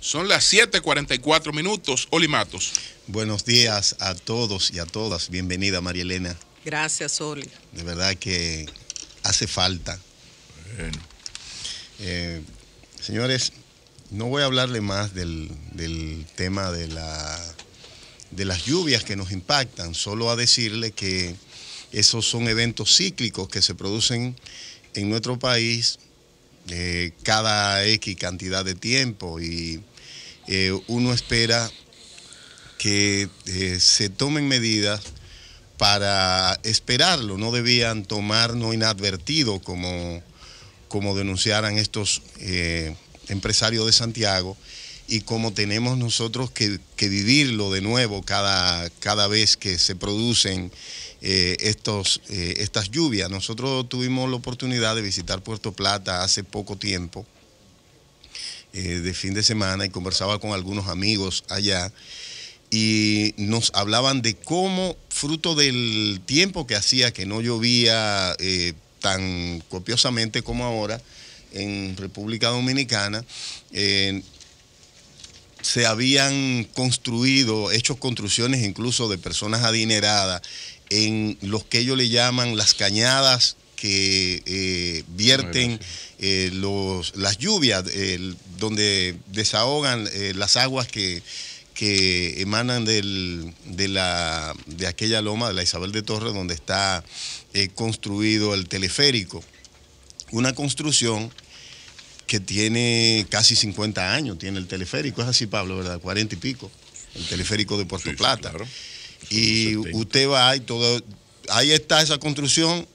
Son las 7:44 minutos. Olimatos. Buenos días a todos y a todas. Bienvenida, María Elena. Gracias, Oli. De verdad que hace falta. Bueno. Eh, señores, no voy a hablarle más del, tema de, la, de las lluvias que nos impactan, solo a decirle que esos son eventos cíclicos que se producen en nuestro país eh, cada X cantidad de tiempo y eh, uno espera que eh, se tomen medidas para esperarlo, no debían tomarnos inadvertido como, como denunciaran estos eh, empresarios de Santiago y como tenemos nosotros que, vivirlo de nuevo cada, cada, vez que se producen estos, estas lluvias. Nosotros tuvimos la oportunidad de visitar Puerto Plata hace poco tiempo eh, de fin de semana y conversaba con algunos amigos allá y nos hablaban de cómo, fruto del tiempo que hacía que no llovía eh, tan copiosamente como ahora en República Dominicana, eh, se habían construido, hecho construcciones incluso de personas adineradas en los que ellos le llaman las cañadas que eh, vierten eh, los, las lluvias, donde desahogan eh, las aguas que, emanan de, la, de aquella loma de la Isabel de Torres donde está construido el teleférico. Una construcción que tiene casi 50 años, tiene el teleférico, es así Pablo, ¿verdad? 40 y pico, el teleférico de Puerto Plata. Y usted va y todo, ahí está esa construcción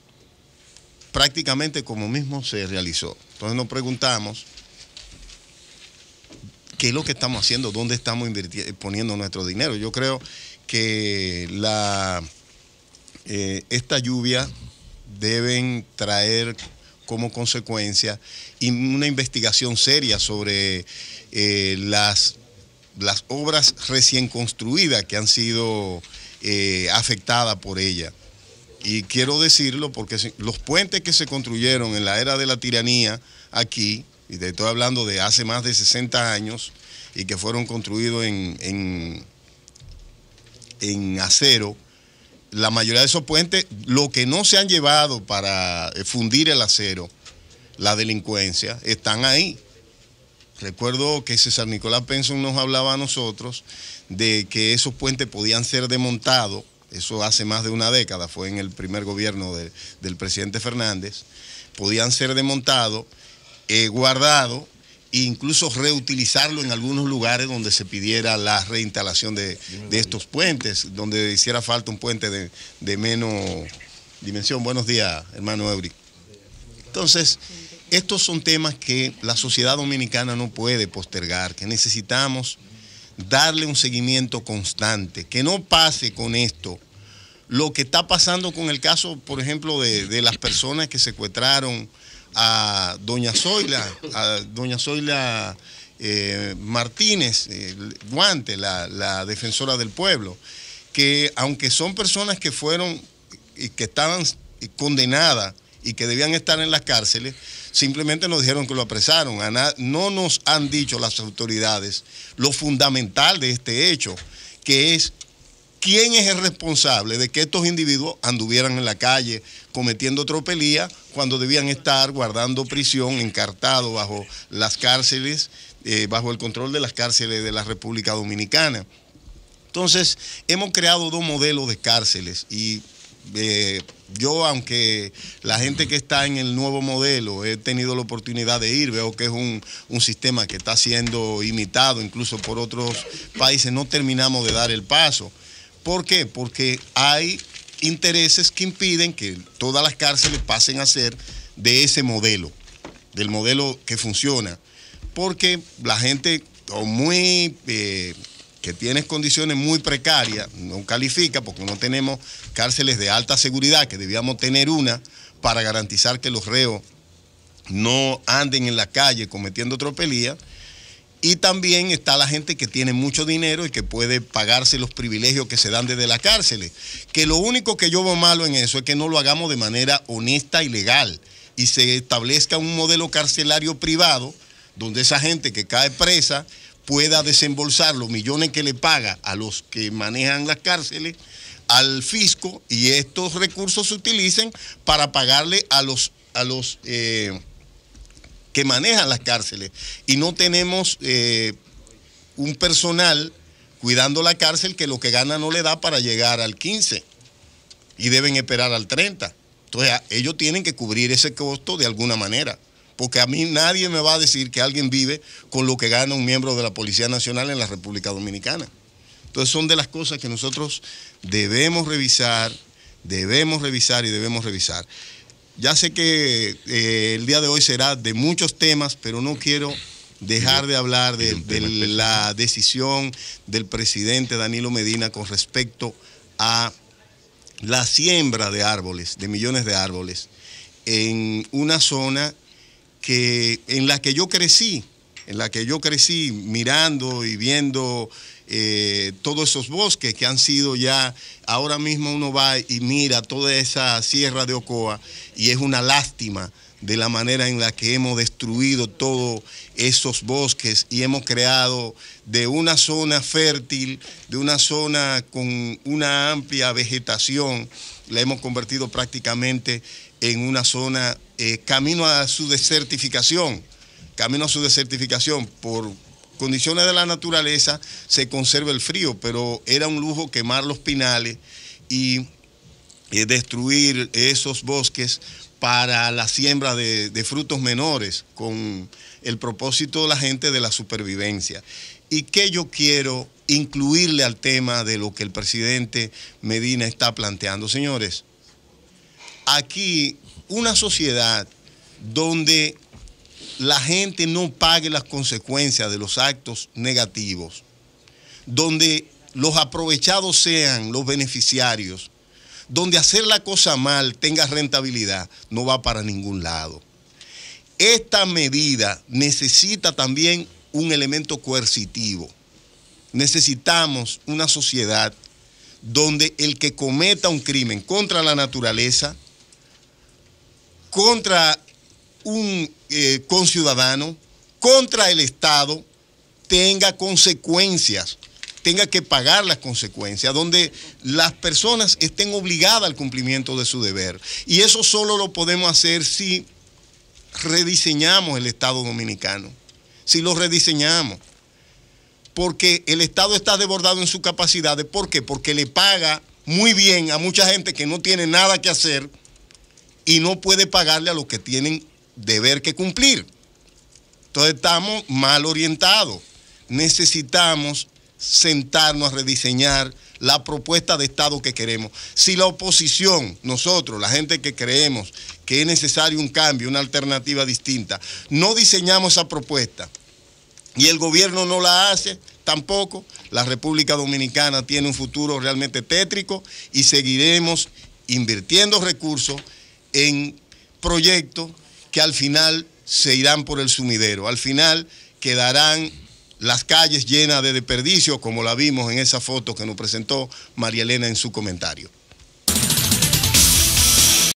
prácticamente como mismo se realizó. Entonces nos preguntamos qué es lo que estamos haciendo, dónde estamos poniendo nuestro dinero. Yo creo que la, eh, esta lluvia deben traer como consecuencia una investigación seria sobre eh, las, las obras recién construidas que han sido eh, afectadas por ella. Y quiero decirlo porque los puentes que se construyeron en la era de la tiranía aquí, y te estoy hablando de hace más de 60 años, y que fueron construidos en, en, acero, la mayoría de esos puentes, lo que no se han llevado para eh, fundir el acero, la delincuencia, están ahí. Recuerdo que César Nicolás Penson nos hablaba a nosotros de que esos puentes podían ser demontados eso hace más de una década, fue en el primer gobierno del presidente Fernández, podían ser demontados eh, guardados e incluso reutilizarlo en algunos lugares donde se pidiera la reinstalación de, estos puentes, donde hiciera falta un puente de, de menos dimensión. Buenos días, hermano Eury. Entonces, estos son temas que la sociedad dominicana no puede postergar, que necesitamos darle un seguimiento constante, que no pase con esto lo que está pasando con el caso, por ejemplo, de, las personas que secuestraron a doña Zoila, a doña eh, Martínez eh, Guante, la, defensora del pueblo, que aunque son personas que fueron y que estaban condenadas y que debían estar en las cárceles, simplemente nos dijeron que lo apresaron. No nos han dicho las autoridades lo fundamental de este hecho, que es quién es el responsable de que estos individuos anduvieran en la calle cometiendo tropelía cuando debían estar guardando prisión, encartado bajo las cárceles, eh, bajo el control de las cárceles de la República Dominicana. Entonces, hemos creado dos modelos de cárceles y eh, yo, aunque la gente que está en el nuevo modelo, he tenido la oportunidad de ir, veo que es un, sistema que está siendo imitado incluso por otros países, no terminamos de dar el paso. ¿Por qué? Porque hay intereses que impiden que todas las cárceles pasen a ser de ese modelo, del modelo que funciona. Porque la gente o muy... Eh, que tienes condiciones muy precarias, no califica porque no tenemos cárceles de alta seguridad, que debíamos tener una para garantizar que los reos no anden en la calle cometiendo tropelías. Y también está la gente que tiene mucho dinero y que puede pagarse los privilegios que se dan desde las cárceles. Que lo único que yo veo malo en eso es que no lo hagamos de manera honesta y legal y se establezca un modelo carcelario privado donde esa gente que cae presa pueda desembolsar los millones que le paga a los que manejan las cárceles, al fisco, y estos recursos se utilicen para pagarle a los, a los eh, que manejan las cárceles. Y no tenemos eh, un personal cuidando la cárcel que lo que gana no le da para llegar al 15 y deben esperar al 30. Entonces ellos tienen que cubrir ese costo de alguna manera porque a mí nadie me va a decir que alguien vive con lo que gana un miembro de la Policía Nacional en la República Dominicana. Entonces son de las cosas que nosotros debemos revisar, debemos revisar y debemos revisar. Ya sé que eh, el día de hoy será de muchos temas, pero no quiero dejar de hablar de la decisión del presidente Danilo Medina con respecto a la siembra de árboles, de millones de árboles, en una zona que, en la que yo crecí, en la que yo crecí mirando y viendo eh, todos esos bosques que han sido ya, ahora mismo uno va y mira toda esa sierra de Ocoa y es una lástima de la manera en la que hemos destruido todos esos bosques y hemos creado de una zona fértil, de una zona con una amplia vegetación, la hemos convertido prácticamente en una zona eh, camino a su desertificación, camino a su desertificación por condiciones de la naturaleza se conserva el frío, pero era un lujo quemar los pinales y eh, destruir esos bosques para la siembra de, de, frutos menores con el propósito de la gente de la supervivencia. Y que yo quiero incluirle al tema de lo que el presidente Medina está planteando, señores aquí una sociedad donde la gente no pague las consecuencias de los actos negativos, donde los aprovechados sean los beneficiarios, donde hacer la cosa mal tenga rentabilidad, no va para ningún lado. Esta medida necesita también un elemento coercitivo. Necesitamos una sociedad donde el que cometa un crimen contra la naturaleza contra un eh, conciudadano, contra el Estado, tenga consecuencias, tenga que pagar las consecuencias, donde las personas estén obligadas al cumplimiento de su deber. Y eso solo lo podemos hacer si rediseñamos el Estado dominicano, si lo rediseñamos. Porque el Estado está desbordado en sus capacidades. ¿Por qué? Porque le paga muy bien a mucha gente que no tiene nada que hacer y no puede pagarle a los que tienen deber que cumplir. Entonces estamos mal orientados. Necesitamos sentarnos a rediseñar la propuesta de Estado que queremos. Si la oposición, nosotros, la gente que creemos que es necesario un cambio, una alternativa distinta, no diseñamos esa propuesta y el gobierno no la hace, tampoco, la República Dominicana tiene un futuro realmente tétrico y seguiremos invirtiendo recursos en proyectos que al final se irán por el sumidero. Al final quedarán las calles llenas de desperdicio, como la vimos en esa foto que nos presentó María Elena en su comentario.